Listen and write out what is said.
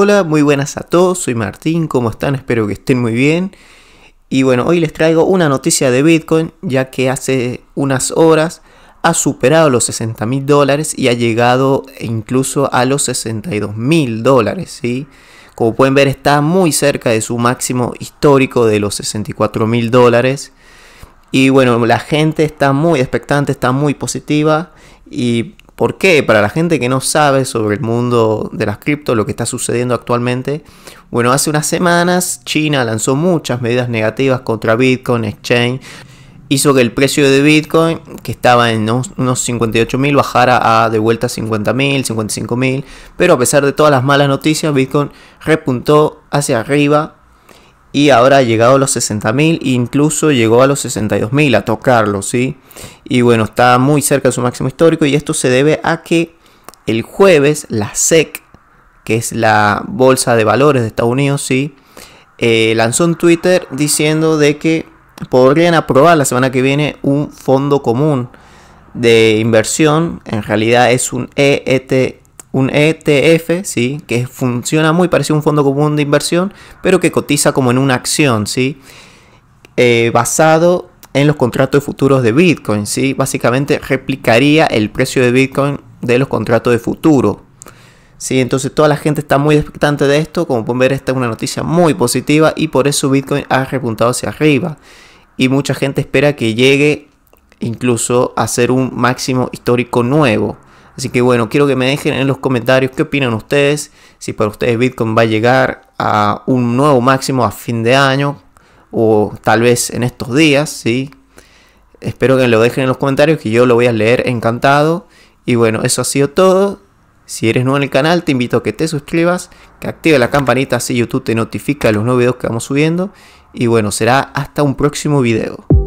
Hola, muy buenas a todos, soy Martín, ¿cómo están? Espero que estén muy bien. Y bueno, hoy les traigo una noticia de Bitcoin, ya que hace unas horas ha superado los 60 mil dólares y ha llegado incluso a los 62 mil dólares, ¿sí? Como pueden ver, está muy cerca de su máximo histórico de los 64 mil dólares. Y bueno, la gente está muy expectante, está muy positiva y ¿Por qué? Para la gente que no sabe sobre el mundo de las cripto, lo que está sucediendo actualmente, bueno, hace unas semanas China lanzó muchas medidas negativas contra Bitcoin, Exchange, hizo que el precio de Bitcoin, que estaba en unos 58.000, bajara a de vuelta 50.000, 55.000, pero a pesar de todas las malas noticias, Bitcoin repuntó hacia arriba y ahora ha llegado a los 60.000, incluso llegó a los 62.000 a tocarlo, ¿sí? Y bueno, está muy cerca de su máximo histórico y esto se debe a que el jueves la SEC, que es la Bolsa de Valores de Estados Unidos, ¿sí? Eh, lanzó un Twitter diciendo de que podrían aprobar la semana que viene un fondo común de inversión, en realidad es un EET un ETF, ¿sí? que funciona muy parecido a un fondo común de inversión, pero que cotiza como en una acción, ¿sí? Eh, basado en los contratos futuros de Bitcoin. ¿sí? Básicamente replicaría el precio de Bitcoin de los contratos de futuro. ¿sí? Entonces toda la gente está muy expectante de esto. Como pueden ver, esta es una noticia muy positiva y por eso Bitcoin ha repuntado hacia arriba. Y mucha gente espera que llegue incluso a ser un máximo histórico nuevo. Así que bueno, quiero que me dejen en los comentarios qué opinan ustedes, si para ustedes Bitcoin va a llegar a un nuevo máximo a fin de año o tal vez en estos días, ¿sí? Espero que lo dejen en los comentarios, que yo lo voy a leer encantado. Y bueno, eso ha sido todo. Si eres nuevo en el canal, te invito a que te suscribas, que active la campanita así YouTube te notifica de los nuevos videos que vamos subiendo. Y bueno, será hasta un próximo video.